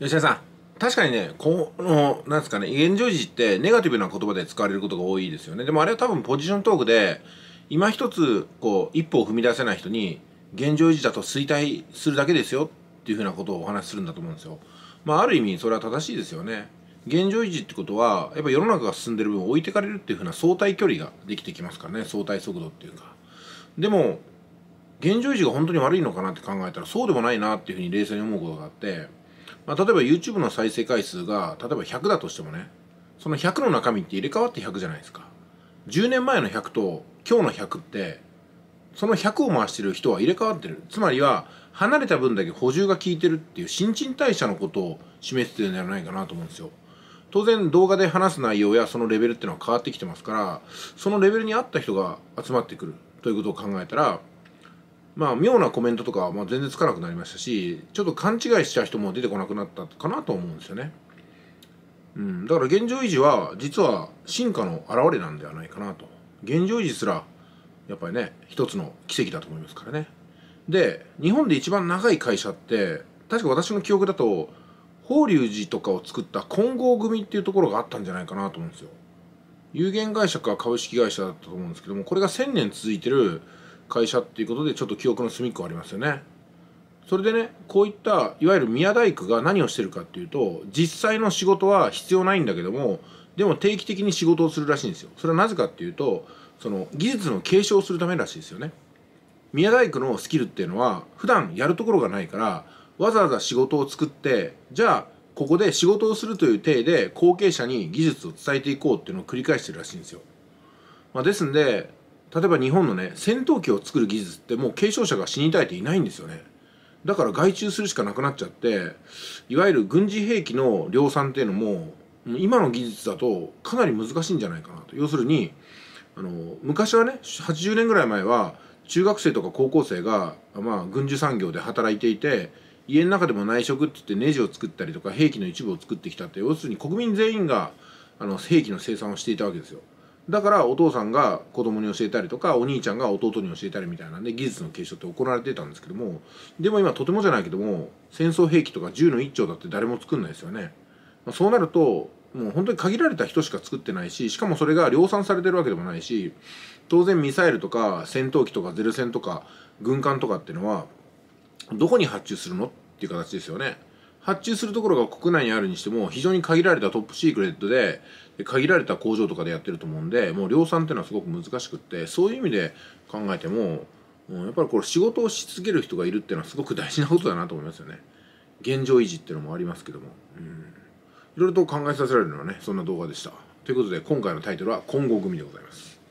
吉田さん確かにねこのなんですかね現状時ってネガティブな言葉で使われることが多いですよねでもあれは多分ポジショントークで今一つこう一歩を踏み出せない人に現状維持だと衰退するだけですよっていうふうなことをお話しするんだと思うんですよまあある意味それは正しいですよね現状維持ってことはやっぱ世の中が進んでる分置いてかれるっていうふうな相対距離ができてきますからね相対速度っていうかでも現状維持が本当に悪いのかなって考えたらそうでもないなっていうふうに冷静に思うことがあってまあ、例えば YouTube の再生回数が例えば100だとしてもねその100の中身って入れ替わって100じゃないですか10年前の100と今日の100ってその100を回してる人は入れ替わってるつまりは離れた分だけ補充が効いてるっていう新陳代謝のことを示してるんじゃないかなと思うんですよ当然動画で話す内容やそのレベルっていうのは変わってきてますからそのレベルに合った人が集まってくるということを考えたらまあ妙なコメントとかはまあ全然つかなくなりましたしちょっと勘違いしちゃう人も出てこなくなったかなと思うんですよね。うん、だから現状維持は実は進化の表れなんではないかなと現状維持すらやっぱりね一つの奇跡だと思いますからねで日本で一番長い会社って確か私の記憶だと法隆寺とかを作った金剛組っていうところがあったんじゃないかなと思うんですよ有限会社か株式会社だったと思うんですけどもこれが1000年続いてる会社っていうことでちょっと記憶の隅っこありますよね。それでねこういったいわゆる宮大工が何をしてるかっていうと実際の仕事は必要ないんだけどもでも定期的に仕事をするらしいんですよ。それはなぜかっていうとその技術の継承するためらしいですよね。宮大工のスキルっていうのは普段やるところがないからわざわざ仕事を作ってじゃあここで仕事をするという体で後継者に技術を伝えていこうっていうのを繰り返してるらしいんですよ。まあ、ですんで例えば日本のね戦闘機を作る技術ってもう継承者が死に絶えていないんですよねだから外注するしかなくなっちゃっていわゆる軍事兵器の量産っていうのも今の技術だとかなり難しいんじゃないかなと要するにあの昔はね80年ぐらい前は中学生とか高校生が、まあ、軍需産業で働いていて家の中でも内職って言ってネジを作ったりとか兵器の一部を作ってきたって要するに国民全員があの兵器の生産をしていたわけですよ。だからお父さんが子供に教えたりとかお兄ちゃんが弟に教えたりみたいなんで技術の継承って行われてたんですけどもでも今とてもじゃないけども戦争兵器とか銃の一丁だって誰も作んないですよね、まあ、そうなるともう本当に限られた人しか作ってないししかもそれが量産されてるわけでもないし当然ミサイルとか戦闘機とかゼル戦とか軍艦とかっていうのはどこに発注するのっていう形ですよね発注するところが国内にあるにしても非常に限られたトップシークレットで限られた工場とかでやってると思うんでもう量産っていうのはすごく難しくってそういう意味で考えても、やっぱりこれ仕事をし続ける人がいるっていうのはすごく大事なことだなと思いますよね現状維持っていうのもありますけども、うん、いろいろと考えさせられるのはねそんな動画でしたということで今回のタイトルは「今後組」でございます